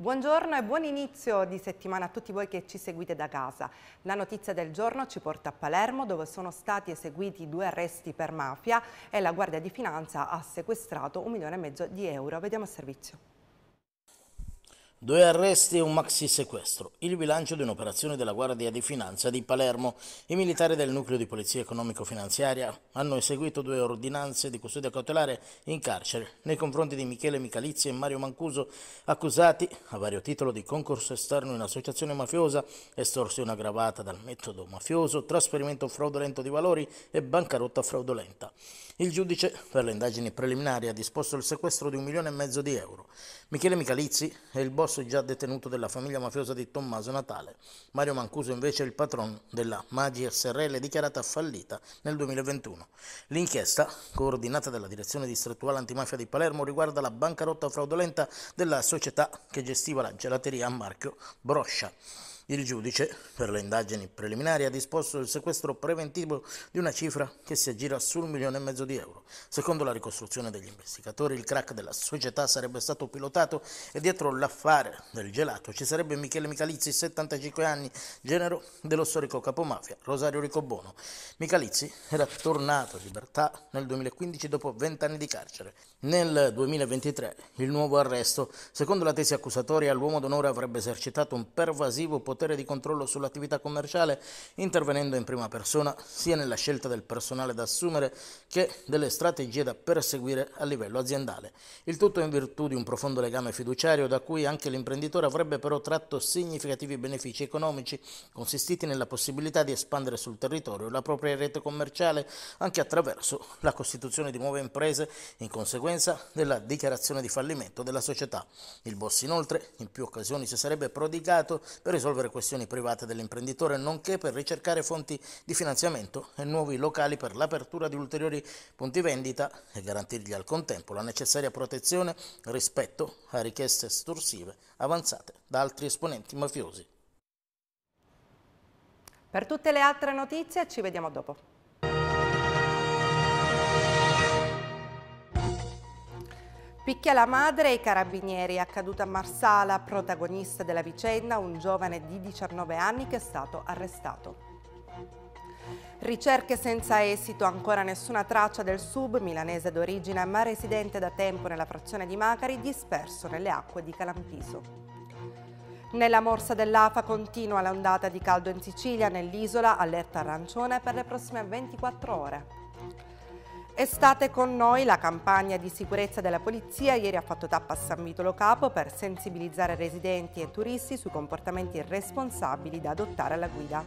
Buongiorno e buon inizio di settimana a tutti voi che ci seguite da casa. La notizia del giorno ci porta a Palermo dove sono stati eseguiti due arresti per mafia e la Guardia di Finanza ha sequestrato un milione e mezzo di euro. Vediamo il servizio. Due arresti e un maxi sequestro. Il bilancio di un'operazione della Guardia di Finanza di Palermo. I militari del nucleo di polizia economico-finanziaria hanno eseguito due ordinanze di custodia cautelare in carcere nei confronti di Michele Michalizzi e Mario Mancuso, accusati a vario titolo di concorso esterno in associazione mafiosa, estorsione aggravata dal metodo mafioso, trasferimento fraudolento di valori e bancarotta fraudolenta. Il giudice per le indagini preliminari ha disposto il sequestro di un milione e mezzo di euro. Michele Micalizzi è il boss già detenuto della famiglia mafiosa di Tommaso Natale. Mario Mancuso invece è il patron della Magi SRL dichiarata fallita nel 2021. L'inchiesta, coordinata dalla Direzione Distrettuale Antimafia di Palermo, riguarda la bancarotta fraudolenta della società che gestiva la gelateria a marchio Broscia. Il giudice per le indagini preliminari ha disposto il sequestro preventivo di una cifra che si aggira sul milione e mezzo di euro. Secondo la ricostruzione degli investigatori, il crack della società sarebbe stato pilotato e dietro l'affare del gelato ci sarebbe Michele Micalizzi, 75 anni, genero dello storico capomafia Rosario Riccobono. Micalizzi era tornato a libertà nel 2015 dopo 20 anni di carcere. Nel 2023 il nuovo arresto, secondo la tesi accusatoria, l'uomo d'onore avrebbe esercitato un pervasivo potere potere di controllo sull'attività commerciale intervenendo in prima persona sia nella scelta del personale da assumere che delle strategie da perseguire a livello aziendale. Il tutto in virtù di un profondo legame fiduciario da cui anche l'imprenditore avrebbe però tratto significativi benefici economici consistiti nella possibilità di espandere sul territorio la propria rete commerciale anche attraverso la costituzione di nuove imprese in conseguenza della dichiarazione di fallimento della società. Il boss inoltre in più occasioni si sarebbe prodigato per risolvere risolvere questioni private dell'imprenditore, nonché per ricercare fonti di finanziamento e nuovi locali per l'apertura di ulteriori punti vendita e garantirgli al contempo la necessaria protezione rispetto a richieste estorsive avanzate da altri esponenti mafiosi. Per tutte le altre notizie ci vediamo dopo. Picchia la madre e i carabinieri, è accaduta a Marsala, protagonista della vicenda, un giovane di 19 anni che è stato arrestato. Ricerche senza esito, ancora nessuna traccia del sub milanese d'origine ma residente da tempo nella frazione di Macari, disperso nelle acque di Calampiso. Nella morsa dell'AFA continua l'ondata di caldo in Sicilia, nell'isola allerta arancione per le prossime 24 ore. Estate con noi, la campagna di sicurezza della polizia ieri ha fatto tappa a San Vitolo Capo per sensibilizzare residenti e turisti sui comportamenti responsabili da adottare alla guida.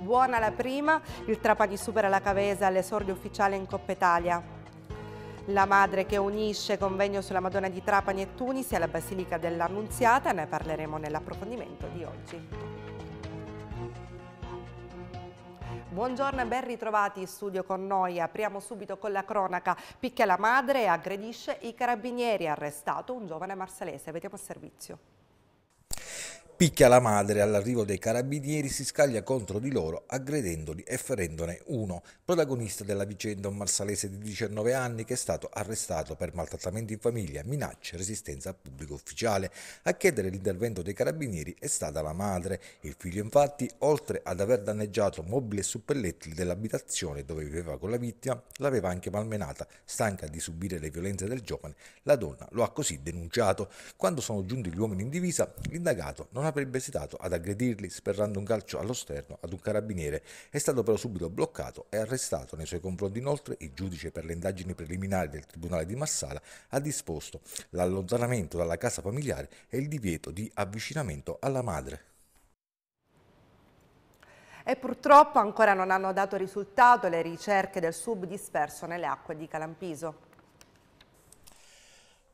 Buona la prima, il Trapani supera la Cavesa all'esordio ufficiale in Coppa Italia. La madre che unisce convegno sulla Madonna di Trapani e Tunisi alla Basilica dell'Annunziata, ne parleremo nell'approfondimento di oggi. Buongiorno e ben ritrovati in studio con noi. Apriamo subito con la cronaca. Picchia la madre e aggredisce i carabinieri. Arrestato un giovane marsalese. Vediamo il servizio. Picchia la madre all'arrivo dei carabinieri, si scaglia contro di loro aggredendoli e ferendone uno. Protagonista della vicenda un marsalese di 19 anni che è stato arrestato per maltrattamento in famiglia, minacce e resistenza a pubblico ufficiale. A chiedere l'intervento dei carabinieri è stata la madre. Il figlio infatti, oltre ad aver danneggiato mobili e suppellettili dell'abitazione dove viveva con la vittima, l'aveva anche malmenata. Stanca di subire le violenze del giovane, la donna lo ha così denunciato. Quando sono giunti gli uomini in divisa, l'indagato non ha avrebbe esitato ad aggredirli sperando un calcio allo sterno ad un carabiniere, è stato però subito bloccato e arrestato. Nei suoi confronti inoltre il giudice per le indagini preliminari del Tribunale di Massala ha disposto l'allontanamento dalla casa familiare e il divieto di avvicinamento alla madre e purtroppo ancora non hanno dato risultato le ricerche del sub disperso nelle acque di Calampiso.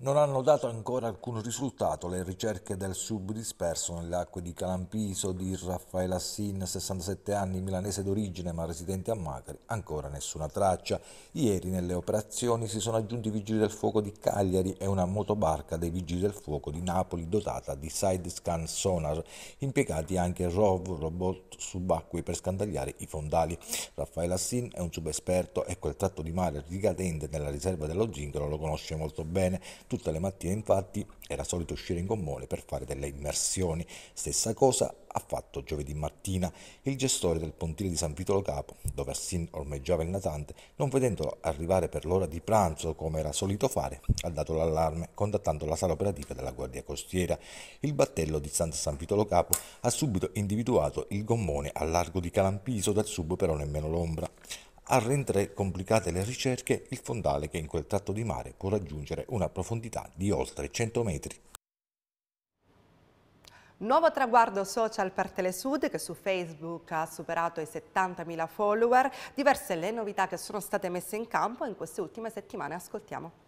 Non hanno dato ancora alcun risultato le ricerche del sub disperso nelle acque di Calampiso di Raffaele Assin, 67 anni, milanese d'origine ma residente a Macari, ancora nessuna traccia. Ieri nelle operazioni si sono aggiunti i vigili del fuoco di Cagliari e una motobarca dei vigili del fuoco di Napoli dotata di side scan sonar, impiegati anche ROV, robot subacquei per scandagliare i fondali. Raffaele Assin è un subesperto e ecco, quel tratto di mare ricadente nella riserva dello Zingaro lo conosce molto bene Tutte le mattine infatti era solito uscire in gommone per fare delle immersioni. Stessa cosa ha fatto giovedì mattina. Il gestore del pontile di San Vito Lo Capo, dove Arsin ormeggiava il natante, non vedendolo arrivare per l'ora di pranzo come era solito fare, ha dato l'allarme contattando la sala operativa della Guardia Costiera. Il battello di San San Vito Lo Capo ha subito individuato il gommone a largo di Calampiso dal sub però nemmeno l'ombra a rendere complicate le ricerche il fondale che in quel tratto di mare può raggiungere una profondità di oltre 100 metri. Nuovo traguardo social per Telesud che su Facebook ha superato i 70.000 follower. Diverse le novità che sono state messe in campo in queste ultime settimane. Ascoltiamo.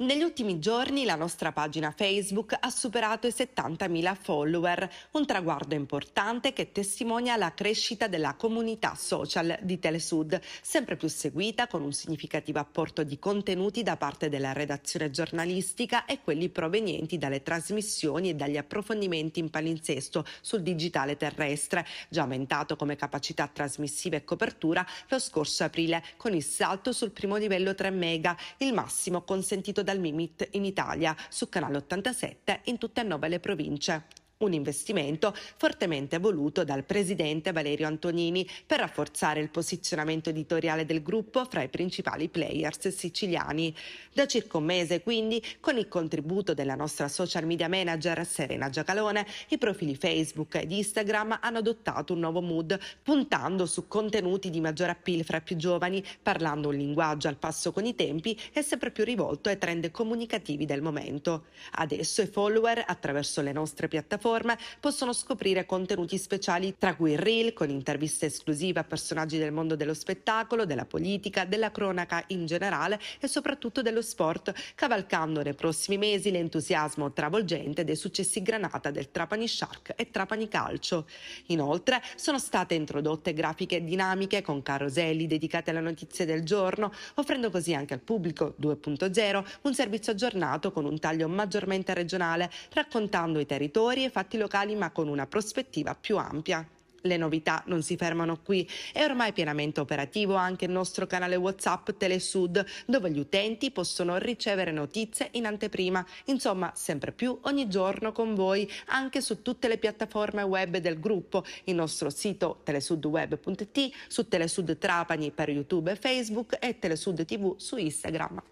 Negli ultimi giorni la nostra pagina Facebook ha superato i 70.000 follower, un traguardo importante che testimonia la crescita della comunità social di Telesud, sempre più seguita con un significativo apporto di contenuti da parte della redazione giornalistica e quelli provenienti dalle trasmissioni e dagli approfondimenti in palinsesto sul digitale terrestre, già aumentato come capacità trasmissiva e copertura lo scorso aprile con il salto sul primo livello 3 mega, il massimo consentito dal Mimit in Italia su canale 87 in tutte e nove le province un investimento fortemente voluto dal presidente Valerio Antonini per rafforzare il posizionamento editoriale del gruppo fra i principali players siciliani. Da circa un mese, quindi, con il contributo della nostra social media manager Serena Giacalone, i profili Facebook ed Instagram hanno adottato un nuovo mood, puntando su contenuti di maggior appeal fra i più giovani, parlando un linguaggio al passo con i tempi e sempre più rivolto ai trend comunicativi del momento. Adesso i follower, attraverso le nostre piattaforme, piattaforme possono scoprire contenuti speciali tra cui il reel con interviste esclusive a personaggi del mondo dello spettacolo, della politica, della cronaca in generale e soprattutto dello sport, cavalcando nei prossimi mesi l'entusiasmo travolgente dei successi granata del Trapani Shark e Trapani Calcio. Inoltre sono state introdotte grafiche dinamiche con caroselli dedicate alle notizie del giorno, offrendo così anche al pubblico 2.0 un servizio aggiornato con un taglio maggiormente regionale, raccontando i territori e fatti locali ma con una prospettiva più ampia. Le novità non si fermano qui, è ormai pienamente operativo anche il nostro canale WhatsApp Telesud, dove gli utenti possono ricevere notizie in anteprima, insomma sempre più ogni giorno con voi, anche su tutte le piattaforme web del gruppo, il nostro sito telesudweb.it, su Telesud Trapani per YouTube e Facebook e Telesud TV su Instagram.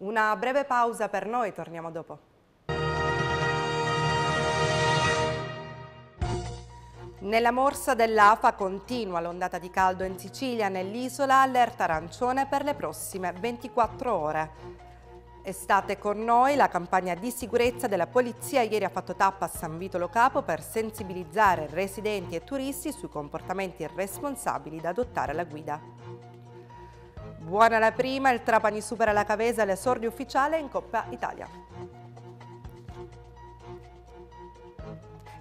Una breve pausa per noi, torniamo dopo. Nella morsa dell'AFA continua l'ondata di caldo in Sicilia, nell'isola allerta arancione per le prossime 24 ore. Estate con noi, la campagna di sicurezza della Polizia ieri ha fatto tappa a San Vito Lo Capo per sensibilizzare residenti e turisti sui comportamenti responsabili da adottare alla guida. Buona la prima, il Trapani supera la Cavesa all'esordio ufficiale in Coppa Italia.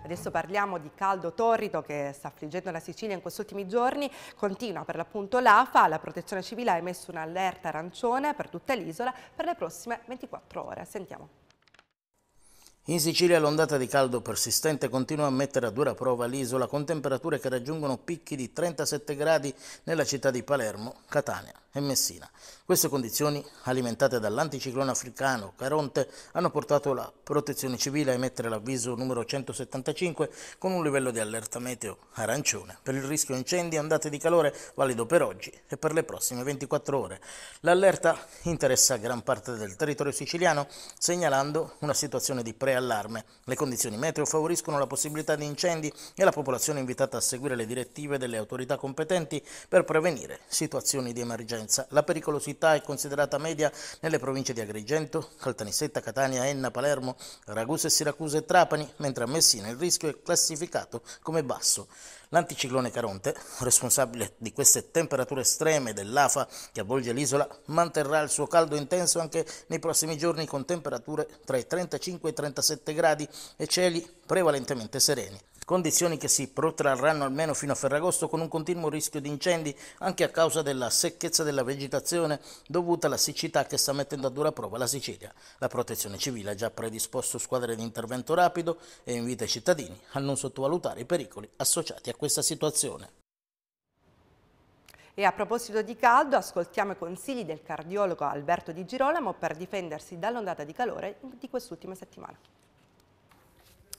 Adesso parliamo di caldo torrido che sta affliggendo la Sicilia in questi ultimi giorni. Continua per l'appunto l'AFA, la protezione civile ha emesso un'allerta arancione per tutta l'isola per le prossime 24 ore. Sentiamo. In Sicilia l'ondata di caldo persistente continua a mettere a dura prova l'isola con temperature che raggiungono picchi di 37 gradi nella città di Palermo, Catania e Messina. Queste condizioni, alimentate dall'anticiclone africano Caronte, hanno portato la protezione civile a emettere l'avviso numero 175 con un livello di allerta meteo arancione per il rischio incendi e ondate di calore valido per oggi e per le prossime 24 ore. L'allerta interessa gran parte del territorio siciliano, segnalando una situazione di preallarme. Le condizioni meteo favoriscono la possibilità di incendi e la popolazione è invitata a seguire le direttive delle autorità competenti per prevenire situazioni di emergenza emergenza. La pericolosità è considerata media nelle province di Agrigento, Caltanissetta, Catania, Enna, Palermo, Ragusa e Siracusa e Trapani, mentre a Messina il rischio è classificato come basso. L'anticiclone Caronte, responsabile di queste temperature estreme dell'AFA che avvolge l'isola, manterrà il suo caldo intenso anche nei prossimi giorni con temperature tra i 35 e i 37 gradi e cieli prevalentemente sereni condizioni che si protrarranno almeno fino a Ferragosto con un continuo rischio di incendi anche a causa della secchezza della vegetazione dovuta alla siccità che sta mettendo a dura prova la Sicilia. La Protezione Civile ha già predisposto squadre di intervento rapido e invita i cittadini a non sottovalutare i pericoli associati a questa situazione. E a proposito di caldo, ascoltiamo i consigli del cardiologo Alberto Di Girolamo per difendersi dall'ondata di calore di quest'ultima settimana.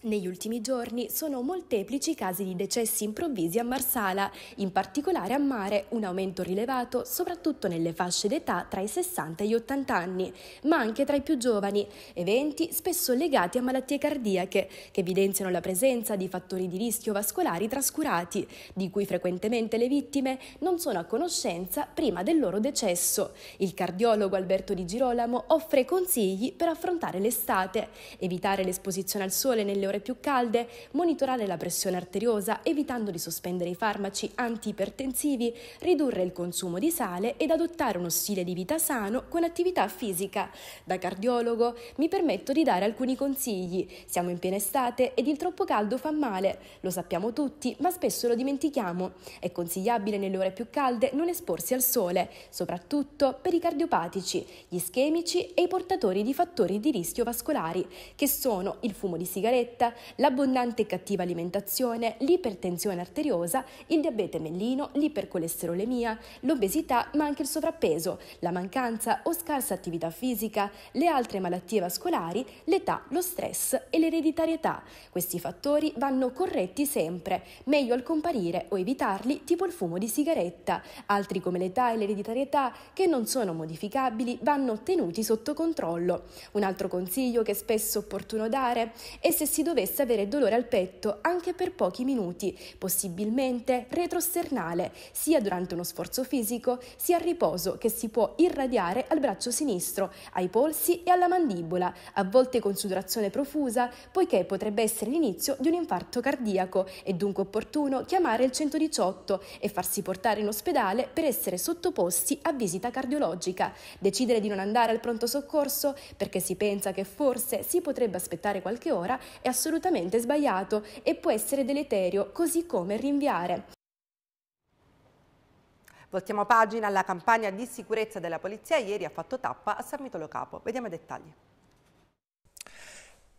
Negli ultimi giorni sono molteplici i casi di decessi improvvisi a Marsala, in particolare a mare, un aumento rilevato soprattutto nelle fasce d'età tra i 60 e gli 80 anni, ma anche tra i più giovani, eventi spesso legati a malattie cardiache, che evidenziano la presenza di fattori di rischio vascolari trascurati, di cui frequentemente le vittime non sono a conoscenza prima del loro decesso. Il cardiologo Alberto Di Girolamo offre consigli per affrontare l'estate, evitare l'esposizione al sole nelle ore più calde, monitorare la pressione arteriosa evitando di sospendere i farmaci antiipertensivi, ridurre il consumo di sale ed adottare uno stile di vita sano con attività fisica. Da cardiologo mi permetto di dare alcuni consigli. Siamo in piena estate ed il troppo caldo fa male, lo sappiamo tutti, ma spesso lo dimentichiamo. È consigliabile nelle ore più calde non esporsi al sole, soprattutto per i cardiopatici, gli ischemici e i portatori di fattori di rischio vascolari, che sono il fumo di sigarette, stretta, l'abbondante e cattiva alimentazione, l'ipertensione arteriosa, il diabete mellino, l'ipercolesterolemia, l'obesità ma anche il sovrappeso, la mancanza o scarsa attività fisica, le altre malattie vascolari, l'età, lo stress e l'ereditarietà. Questi fattori vanno corretti sempre, meglio al comparire o evitarli tipo il fumo di sigaretta. Altri come l'età e l'ereditarietà che non sono modificabili vanno tenuti sotto controllo. Un altro consiglio che è spesso opportuno dare è se si dovesse avere dolore al petto anche per pochi minuti, possibilmente retrosternale, sia durante uno sforzo fisico sia al riposo che si può irradiare al braccio sinistro, ai polsi e alla mandibola, a volte con sudorazione profusa, poiché potrebbe essere l'inizio di un infarto cardiaco. È dunque opportuno chiamare il 118 e farsi portare in ospedale per essere sottoposti a visita cardiologica. Decidere di non andare al pronto soccorso perché si pensa che forse si potrebbe aspettare qualche ora è assolutamente assolutamente sbagliato e può essere deleterio, così come rinviare. Voltiamo pagina alla campagna di sicurezza della polizia ieri ha fatto tappa a San Mitolo Capo. Vediamo i dettagli.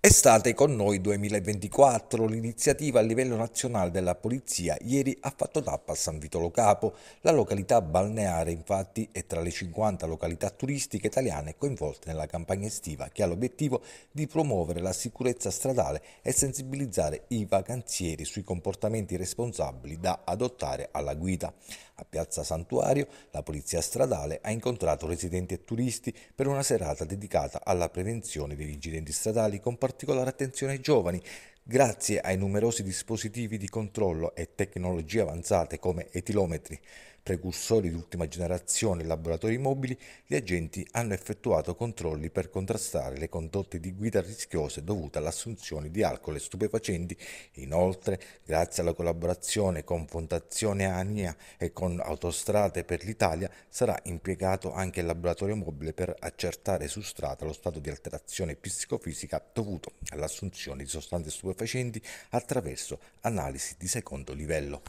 Estate con noi 2024, l'iniziativa a livello nazionale della polizia ieri ha fatto tappa a San Vitolo Capo. La località balneare infatti è tra le 50 località turistiche italiane coinvolte nella campagna estiva che ha l'obiettivo di promuovere la sicurezza stradale e sensibilizzare i vacanzieri sui comportamenti responsabili da adottare alla guida. A Piazza Santuario la polizia stradale ha incontrato residenti e turisti per una serata dedicata alla prevenzione degli incidenti stradali comportamentali particolare attenzione ai giovani, grazie ai numerosi dispositivi di controllo e tecnologie avanzate come etilometri, precursori di ultima generazione e laboratori mobili, gli agenti hanno effettuato controlli per contrastare le condotte di guida rischiose dovute all'assunzione di alcol e stupefacenti. Inoltre, grazie alla collaborazione con Fondazione ANIA e con Autostrade per l'Italia, sarà impiegato anche il laboratorio mobile per accertare su strada lo stato di alterazione psicofisica dovuto all'assunzione di sostanze stupefacenti attraverso analisi di secondo livello.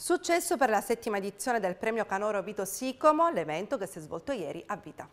Successo per la settima edizione del premio Canoro Vito Sicomo, l'evento che si è svolto ieri a Vita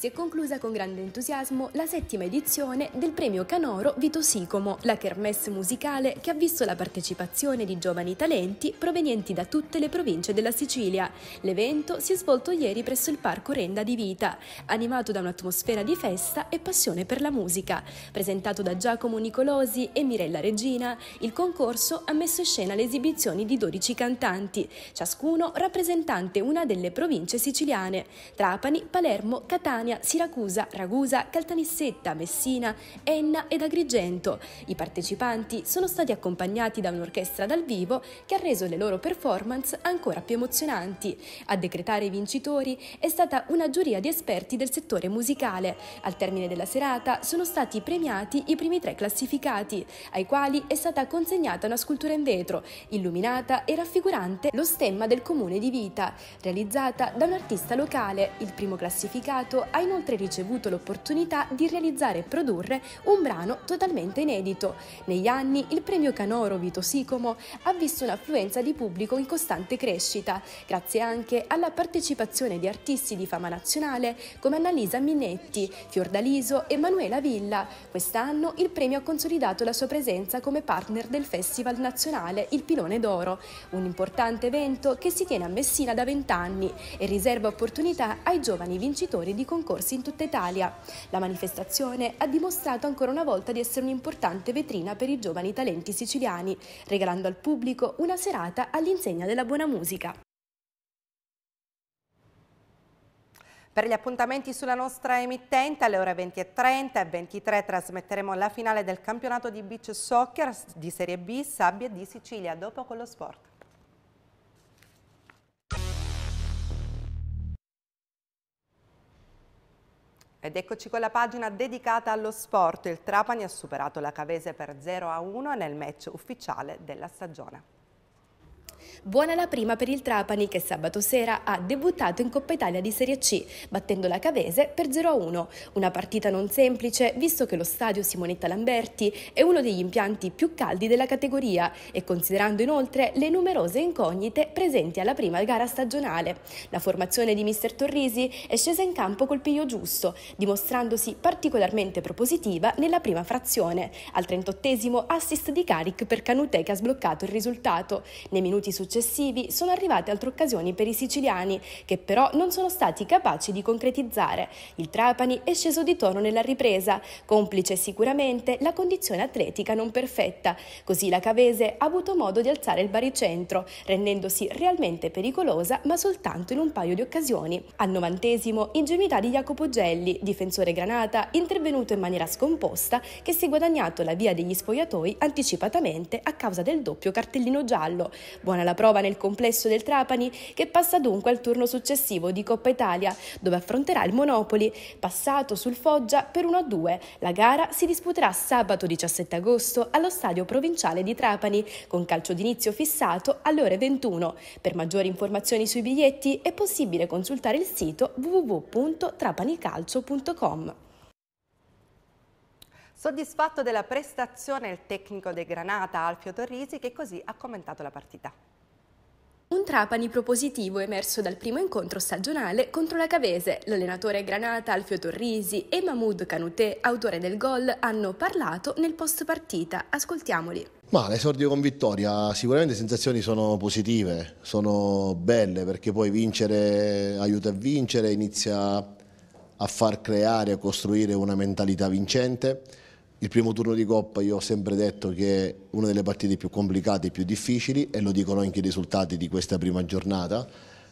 si è conclusa con grande entusiasmo la settima edizione del premio Canoro Vito Sicomo, la kermesse musicale che ha visto la partecipazione di giovani talenti provenienti da tutte le province della Sicilia. L'evento si è svolto ieri presso il parco Renda di Vita, animato da un'atmosfera di festa e passione per la musica. Presentato da Giacomo Nicolosi e Mirella Regina, il concorso ha messo in scena le esibizioni di 12 cantanti, ciascuno rappresentante una delle province siciliane, Trapani, Palermo, Catania, Catania, Siracusa, Ragusa, Caltanissetta, Messina, Enna ed Agrigento. I partecipanti sono stati accompagnati da un'orchestra dal vivo che ha reso le loro performance ancora più emozionanti. A decretare i vincitori è stata una giuria di esperti del settore musicale. Al termine della serata sono stati premiati i primi tre classificati, ai quali è stata consegnata una scultura in vetro, illuminata e raffigurante lo stemma del comune di Vita, realizzata da un artista locale, il primo classificato ha ha inoltre ricevuto l'opportunità di realizzare e produrre un brano totalmente inedito. Negli anni il premio Canoro Vito Sicomo ha visto un'affluenza di pubblico in costante crescita, grazie anche alla partecipazione di artisti di fama nazionale come Annalisa Minetti, Fiordaliso e Manuela Villa. Quest'anno il premio ha consolidato la sua presenza come partner del Festival Nazionale Il Pilone d'Oro, un importante evento che si tiene a Messina da vent'anni e riserva opportunità ai giovani vincitori di concorsi corsi in tutta Italia. La manifestazione ha dimostrato ancora una volta di essere un'importante vetrina per i giovani talenti siciliani, regalando al pubblico una serata all'insegna della buona musica. Per gli appuntamenti sulla nostra emittente alle ore 20.30 e 23 trasmetteremo la finale del campionato di beach soccer di Serie B Sabbia di Sicilia, dopo con lo sport. Ed eccoci con la pagina dedicata allo sport. Il Trapani ha superato la Cavese per 0-1 a nel match ufficiale della stagione. Buona la prima per il Trapani che sabato sera ha debuttato in Coppa Italia di Serie C, battendo la Cavese per 0-1. Una partita non semplice, visto che lo stadio Simonetta Lamberti è uno degli impianti più caldi della categoria e considerando inoltre le numerose incognite presenti alla prima gara stagionale. La formazione di Mister Torrisi è scesa in campo col piglio giusto, dimostrandosi particolarmente propositiva nella prima frazione. Al 38 assist di Caric per Canute che ha sbloccato il risultato. Nei minuti successivi successivi sono arrivate altre occasioni per i siciliani, che però non sono stati capaci di concretizzare. Il Trapani è sceso di tono nella ripresa, complice sicuramente la condizione atletica non perfetta. Così la Cavese ha avuto modo di alzare il baricentro, rendendosi realmente pericolosa ma soltanto in un paio di occasioni. Al novantesimo, ingenuità di Jacopo Gelli, difensore granata, intervenuto in maniera scomposta, che si è guadagnato la via degli spogliatoi anticipatamente a causa del doppio cartellino giallo. Buona la la prova nel complesso del Trapani che passa dunque al turno successivo di Coppa Italia dove affronterà il Monopoli, passato sul Foggia per 1-2. La gara si disputerà sabato 17 agosto allo stadio provinciale di Trapani con calcio d'inizio fissato alle ore 21. Per maggiori informazioni sui biglietti è possibile consultare il sito www.trapanicalcio.com. Soddisfatto della prestazione il tecnico dei Granata Alfio Torrisi che così ha commentato la partita. Un Trapani propositivo emerso dal primo incontro stagionale contro la Cavese. L'allenatore Granata, Alfio Torrisi e Mahmoud Canutè, autore del gol, hanno parlato nel post partita. Ascoltiamoli. Ma l'esordio con vittoria, sicuramente le sensazioni sono positive, sono belle perché poi vincere aiuta a vincere, inizia a far creare, a costruire una mentalità vincente il primo turno di Coppa io ho sempre detto che è una delle partite più complicate e più difficili e lo dicono anche i risultati di questa prima giornata.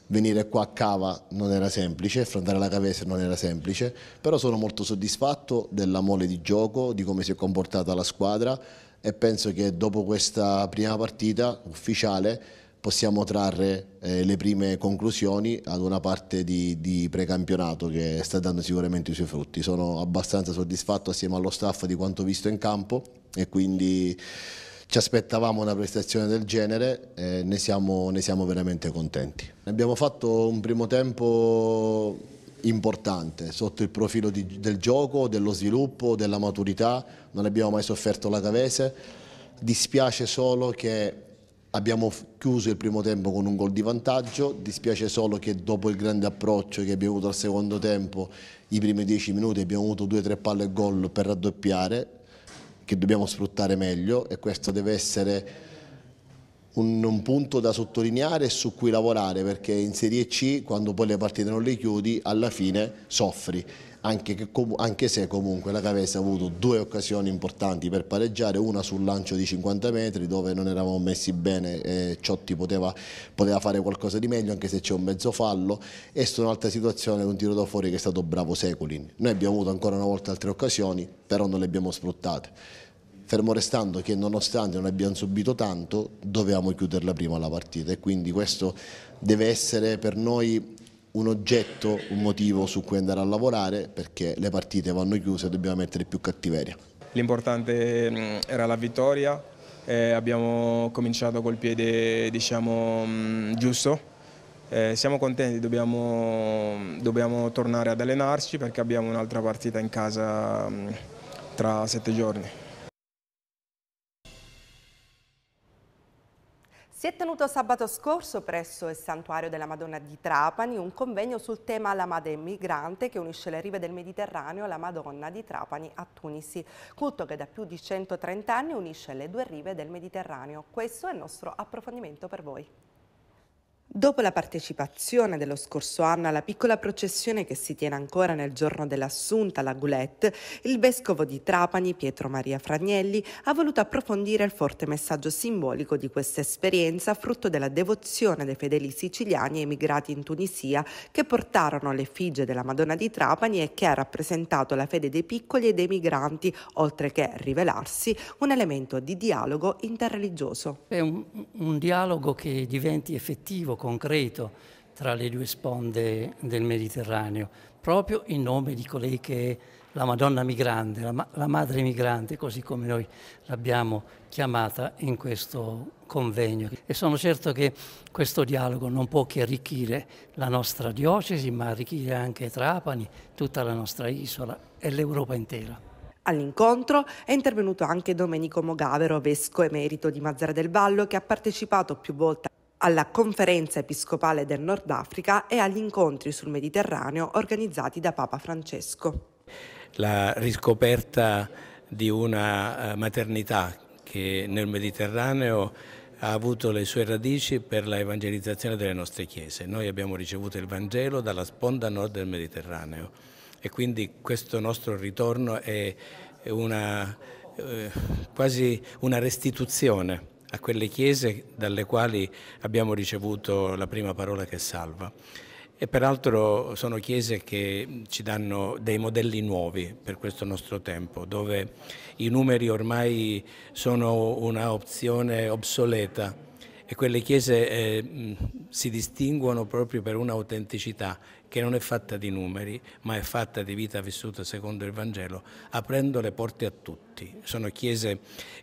Venire qua a Cava non era semplice, affrontare la Cavese non era semplice, però sono molto soddisfatto della mole di gioco, di come si è comportata la squadra e penso che dopo questa prima partita ufficiale possiamo trarre eh, le prime conclusioni ad una parte di, di, precampionato che sta dando sicuramente i suoi frutti. Sono abbastanza soddisfatto assieme allo staff di quanto visto in campo e quindi ci aspettavamo una prestazione del genere e ne siamo, ne siamo veramente contenti. Abbiamo fatto un primo tempo importante sotto il profilo di, del gioco, dello sviluppo, della maturità, non abbiamo mai sofferto la cavese, dispiace solo che Abbiamo chiuso il primo tempo con un gol di vantaggio, dispiace solo che dopo il grande approccio che abbiamo avuto al secondo tempo, i primi dieci minuti abbiamo avuto due o tre palle e gol per raddoppiare, che dobbiamo sfruttare meglio e questo deve essere un, un, punto da sottolineare e su cui lavorare perché in Serie C quando poi le partite non le chiudi alla fine soffri anche, anche, se comunque la Cavese ha avuto due occasioni importanti per pareggiare, una sul lancio di 50 metri dove non eravamo messi bene e Ciotti poteva, poteva fare qualcosa di meglio anche se c'è un mezzo fallo e su un'altra situazione un tiro da fuori che è stato bravo Seculin. Noi abbiamo avuto ancora una volta altre occasioni, però non le abbiamo sfruttate fermo restando che nonostante non abbiamo subito tanto dovevamo chiuderla prima la partita e quindi questo deve essere per noi un oggetto, un motivo su cui andare a lavorare perché le partite vanno chiuse e dobbiamo mettere più cattiveria. L'importante era la vittoria, eh, abbiamo cominciato col piede diciamo, giusto, eh, siamo contenti, dobbiamo, dobbiamo, tornare ad allenarci perché abbiamo un'altra partita in casa tra sette giorni. Si è tenuto sabato scorso presso il Santuario della Madonna di Trapani un convegno sul tema La Madre Migrante che unisce le rive del Mediterraneo alla Madonna di Trapani a Tunisi, culto che da più di 130 anni unisce le due rive del Mediterraneo. Questo è il nostro approfondimento per voi. Dopo la partecipazione dello scorso anno alla piccola processione che si tiene ancora nel giorno dell'assunta alla Goulette, il vescovo di Trapani, Pietro Maria Fragnelli, ha voluto approfondire il forte messaggio simbolico di questa esperienza, frutto della devozione dei fedeli siciliani emigrati in Tunisia che portarono l'effigie della Madonna di Trapani e che ha rappresentato la fede dei piccoli e dei migranti, oltre che rivelarsi un elemento di dialogo interreligioso. È un, un dialogo che diventi effettivo concreto tra le due sponde del Mediterraneo, proprio in nome di colei che è la Madonna migrante, la, ma- la madre migrante, così come noi l'abbiamo chiamata in questo convegno. E sono certo che questo dialogo non può che arricchire la nostra diocesi, ma arricchire anche Trapani, tutta la nostra isola e l'Europa intera. All'incontro è intervenuto anche Domenico Mogavero, vescovo emerito di Mazzara del Vallo, che ha partecipato più volte alla Conferenza Episcopale del Nord Africa e agli incontri sul Mediterraneo organizzati da Papa Francesco. La riscoperta di una eh, maternità che nel Mediterraneo ha avuto le sue radici per la evangelizzazione delle nostre chiese. Noi abbiamo ricevuto il Vangelo dalla sponda nord del Mediterraneo e quindi questo nostro ritorno è una, eh, quasi una restituzione a quelle chiese dalle quali abbiamo ricevuto la prima parola che salva. E peraltro sono chiese che ci danno dei modelli nuovi per questo nostro tempo, dove i numeri ormai sono una opzione obsoleta e quelle chiese eh, si distinguono proprio per un'autenticità che non è fatta di numeri, ma è fatta di vita vissuta secondo il Vangelo, aprendo le porte a tutti. Sono chiese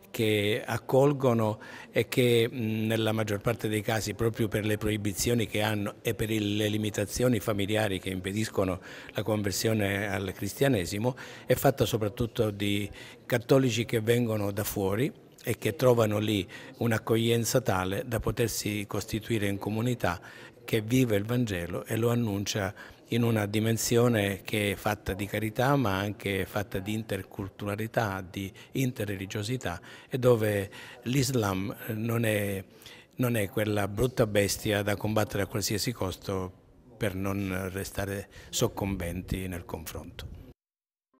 che accolgono e che mh, nella maggior parte dei casi, proprio per le proibizioni che hanno e per le limitazioni familiari che impediscono la conversione al cristianesimo, è fatta soprattutto di cattolici che vengono da fuori e che trovano lì un'accoglienza tale da potersi costituire in comunità che vive il Vangelo e lo annuncia in una dimensione che è fatta di carità ma anche fatta di interculturalità, di interreligiosità e dove l'Islam non è, non è quella brutta bestia da combattere a qualsiasi costo per non restare soccombenti nel confronto.